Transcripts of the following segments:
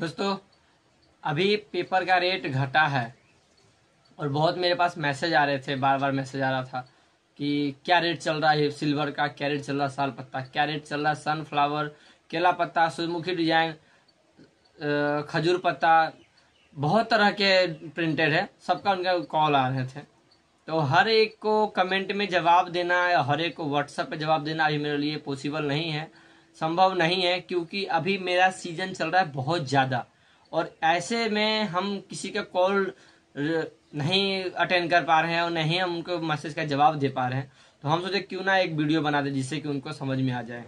दोस्तों अभी पेपर का रेट घटा है और बहुत मेरे पास मैसेज आ रहे थे बार बार मैसेज आ रहा था कि क्या रेट चल रहा है सिल्वर का क्या रेट चल रहा है साल पत्ता क्या रेट चल रहा है सनफ्लावर केला पत्ता सूर्यमुखी डिजाइन खजूर पत्ता बहुत तरह के प्रिंटेड है सबका उनका कॉल आ रहे थे तो हर एक को कमेंट में जवाब देना हर एक को व्हाट्सएप पे जवाब देना अभी मेरे लिए पॉसिबल नहीं है संभव नहीं है क्योंकि अभी मेरा सीजन चल रहा है बहुत ज़्यादा और ऐसे में हम किसी का कॉल नहीं अटेंड कर पा रहे हैं और नहीं हम उनको मैसेज का जवाब दे पा रहे हैं तो हम सोचे क्यों ना एक वीडियो बना दें जिससे कि उनको समझ में आ जाए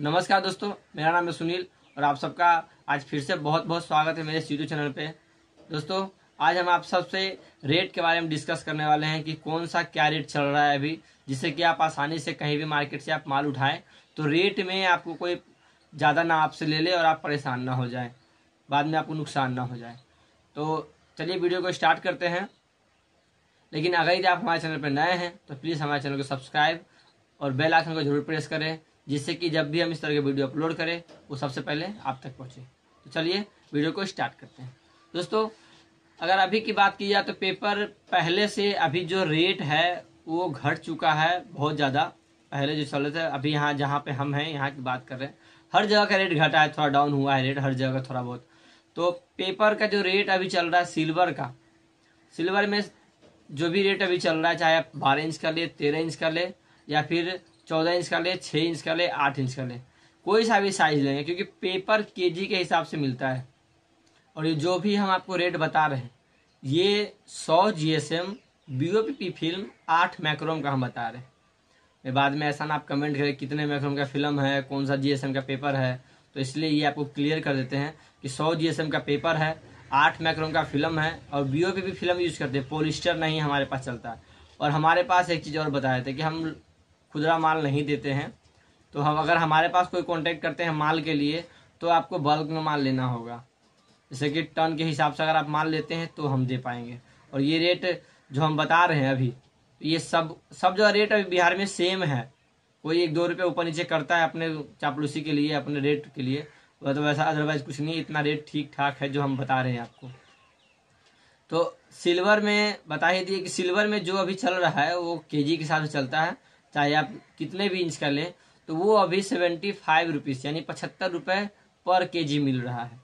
नमस्कार दोस्तों मेरा नाम है सुनील और आप सबका आज फिर से बहुत बहुत स्वागत है मेरे यूट्यूब चैनल पर दोस्तों आज हम आप सबसे रेट के बारे में डिस्कस करने वाले हैं कि कौन सा क्या रेट चल रहा है अभी जिससे कि आप आसानी से कहीं भी मार्केट से आप माल उठाएं तो रेट में आपको कोई ज़्यादा ना आपसे ले ले और आप परेशान ना हो जाए बाद में आपको नुकसान ना हो जाए तो चलिए वीडियो को स्टार्ट करते हैं लेकिन अगर यदि आप हमारे चैनल पर नए हैं तो प्लीज़ हमारे चैनल को सब्सक्राइब और बेल आइकन को जरूर प्रेस करें जिससे कि जब भी हम इस तरह के वीडियो अपलोड करें वो सबसे पहले आप तक पहुँचे तो चलिए वीडियो को स्टार्ट करते हैं दोस्तों अगर अभी की बात की जाए तो पेपर पहले से अभी जो रेट है वो घट चुका है बहुत ज़्यादा पहले जो चल रहे थे अभी यहाँ जहाँ पे हम हैं यहाँ की बात कर रहे हैं हर जगह का रेट घटा है थोड़ा डाउन हुआ है रेट हर जगह थोड़ा बहुत तो पेपर का जो रेट अभी चल रहा है सिल्वर का सिल्वर में जो भी रेट अभी चल रहा है चाहे आप बारह इंच का ले तेरह इंच का ले या फिर चौदह इंच का ले छः इंच का ले आठ इंच का ले कोई सा भी साइज लेंगे क्योंकि पेपर के के हिसाब से मिलता है और ये जो भी हम आपको रेट बता रहे हैं ये सौ G S M B O P film आठ मैक्रोम का हम बता रहे हैं बाद में ऐसा ना आप कमेंट करें कितने मैक्रोम का फिल्म है कौन सा जी का पेपर है तो इसलिए ये आपको क्लियर कर देते हैं कि सौ जी का पेपर है आठ मैक्रोम का फिल्म है और बी पे भी फिल्म यूज़ करते हैं पोलिस्टर नहीं हमारे पास चलता और हमारे पास एक चीज़ और बताया था कि हम खुदरा माल नहीं देते हैं तो हम अगर हमारे पास कोई कांटेक्ट करते हैं माल के लिए तो आपको बल्क में माल लेना होगा जैसे कि टन के हिसाब से अगर आप माल लेते हैं तो हम दे पाएंगे और ये रेट जो हम बता रहे हैं अभी ये सब सब जो रेट अभी बिहार में सेम है कोई एक दो रुपये ऊपर नीचे करता है अपने चापलूसी के लिए अपने रेट के लिए वह तो वैसा अदरवाइज कुछ नहीं इतना रेट ठीक ठाक है जो हम बता रहे हैं आपको तो सिल्वर में बता ही दिए कि सिल्वर में जो अभी चल रहा है वो के के हिसाब से चलता है चाहे आप कितने भी इंच का लें तो वो अभी सेवेंटी फाइव रुपीज़ यानी पचहत्तर रुपये पर के जी मिल रहा है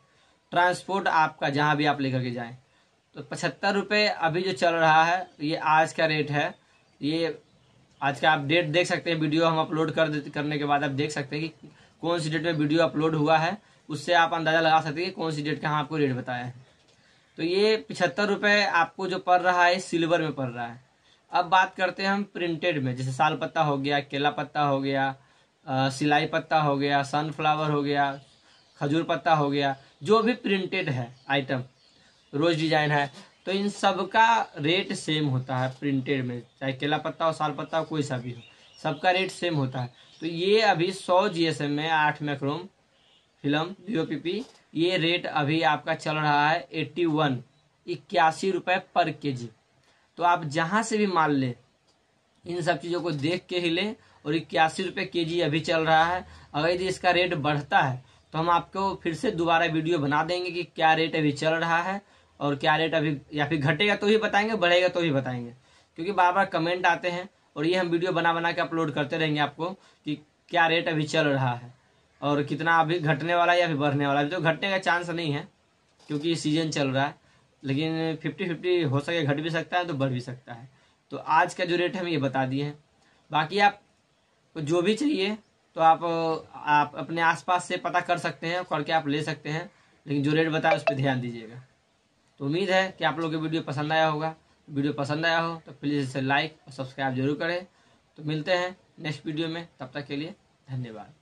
ट्रांसपोर्ट आपका जहाँ भी आप लेकर के जाएं तो पचहत्तर रुपये अभी जो चल रहा है ये आज का रेट है ये आज का आप डेट देख सकते हैं वीडियो हम अपलोड कर करने के बाद आप देख सकते हैं कि कौन सी डेट में वीडियो अपलोड हुआ है उससे आप अंदाजा लगा सकते हैं कि कौन सी डेट का हम आपको रेट बताया है तो ये पिछहत्तर रुपये आपको जो पड़ रहा है सिल्वर में पड़ रहा है अब बात करते हैं हम प्रिंटेड में जैसे साल पत्ता हो गया केला पत्ता हो गया सिलाई पत्ता हो गया सनफ्लावर हो गया खजूर पत्ता हो गया जो भी प्रिंटेड है आइटम रोज डिजाइन है तो इन सब का रेट सेम होता है प्रिंटेड में चाहे केला पत्ता हो साल पत्ता हो कोई सा भी हो सबका रेट सेम होता है तो ये अभी सौ जी एस एम में आठ मैक्रोम फिल्म वी ये रेट अभी आपका चल रहा है एट्टी वन इक्यासी रुपये पर के जी तो आप जहाँ से भी मान लें इन सब चीज़ों को देख के ही लें और इक्यासी रुपये के जी अभी चल रहा है अगर यदि इसका रेट बढ़ता है तो हम आपको फिर से दोबारा वीडियो बना देंगे कि क्या रेट अभी चल रहा है और क्या रेट अभी या फिर घटेगा तो ही बताएंगे बढ़ेगा तो ही बताएंगे क्योंकि बार बार कमेंट आते हैं और ये हम वीडियो बना बना के अपलोड करते रहेंगे आपको कि क्या रेट अभी चल रहा है और कितना अभी घटने वाला है या फिर बढ़ने वाला है अभी तो घटने का चांस नहीं है क्योंकि सीजन चल रहा है लेकिन फिफ्टी फिफ्टी हो सके घट भी सकता है तो बढ़ भी सकता है तो आज का जो रेट हम ये बता दिए हैं बाकी आप जो भी चाहिए तो आप आप अपने आसपास से पता कर सकते हैं करके आप ले सकते हैं लेकिन जो रेट बताए उस पर ध्यान दीजिएगा तो उम्मीद है कि आप लोग को वीडियो पसंद आया होगा वीडियो पसंद आया हो तो प्लीज़ इसे लाइक और सब्सक्राइब जरूर करें तो मिलते हैं नेक्स्ट वीडियो में तब तक के लिए धन्यवाद